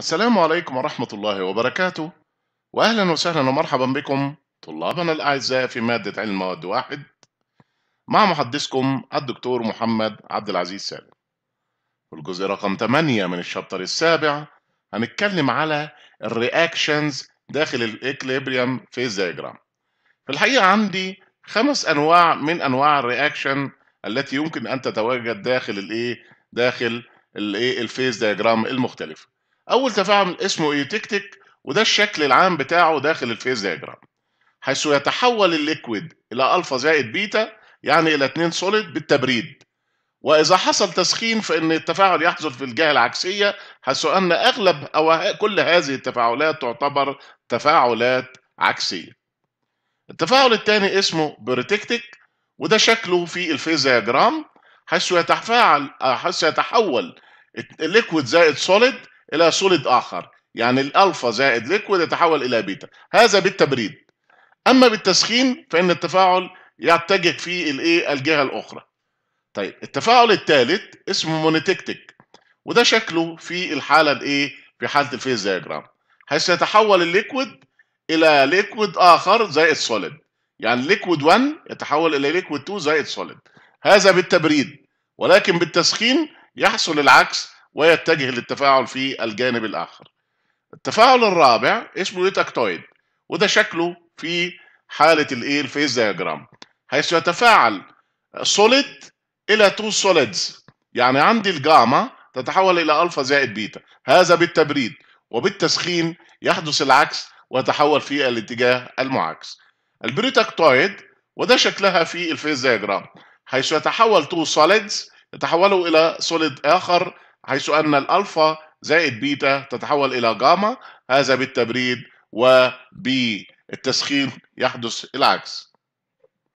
السلام عليكم ورحمة الله وبركاته وأهلا وسهلا ومرحبا بكم طلابنا الأعزاء في مادة علم مواد واحد مع محدثكم الدكتور محمد عبد العزيز سالم في الجزء رقم 8 من الشابتر السابع هنتكلم على الرياكشنز داخل الإكليبريم فيز دايجرام في الحقيقة عندي خمس أنواع من أنواع الرياكشن التي يمكن أن تتواجد داخل الإيه داخل الإيه الفيز دايجرام المختلفة اول تفاعل اسمه ايوتكتيك وده الشكل العام بتاعه داخل الفيز دياجرام حيث يتحول الليكويد الى الفا زائد بيتا يعني الى 2 سوليد بالتبريد واذا حصل تسخين فان التفاعل يحدث في الجهه العكسيه حيث ان اغلب او كل هذه التفاعلات تعتبر تفاعلات عكسيه التفاعل الثاني اسمه بروتكتيك وده شكله في الفيز دياجرام حيث يتفاعل حيث يتحول الليكويد زائد سوليد الى سوليد اخر يعني الالفا زائد ليكويد يتحول الى بيتا هذا بالتبريد اما بالتسخين فان التفاعل يتجه في الايه الجهه الاخرى طيب التفاعل الثالث اسمه مونيتكتيك وده شكله في الحاله الايه في حاله الفيز دايجرام حيث يتحول الليكويد الى ليكويد اخر زائد سوليد يعني ليكويد 1 يتحول الى ليكويد 2 زائد سوليد هذا بالتبريد ولكن بالتسخين يحصل العكس ويتجه للتفاعل في الجانب الآخر التفاعل الرابع اسمه يوتاكتويد وده شكله في حالة الايه الفيز دياجرام حيث يتفاعل سوليد إلى تو سوليدز يعني عندي الجاما تتحول إلى ألفا زائد بيتا هذا بالتبريد وبالتسخين يحدث العكس ويتحول في الاتجاه المعاكس البريتاكتويد وده شكلها في الفيز دياجرام حيث يتحول تو سوليدز يتحولوا إلى سوليد آخر حيث أن الألفا زائد بيتا تتحول إلى جاما هذا بالتبريد وبالتسخين يحدث العكس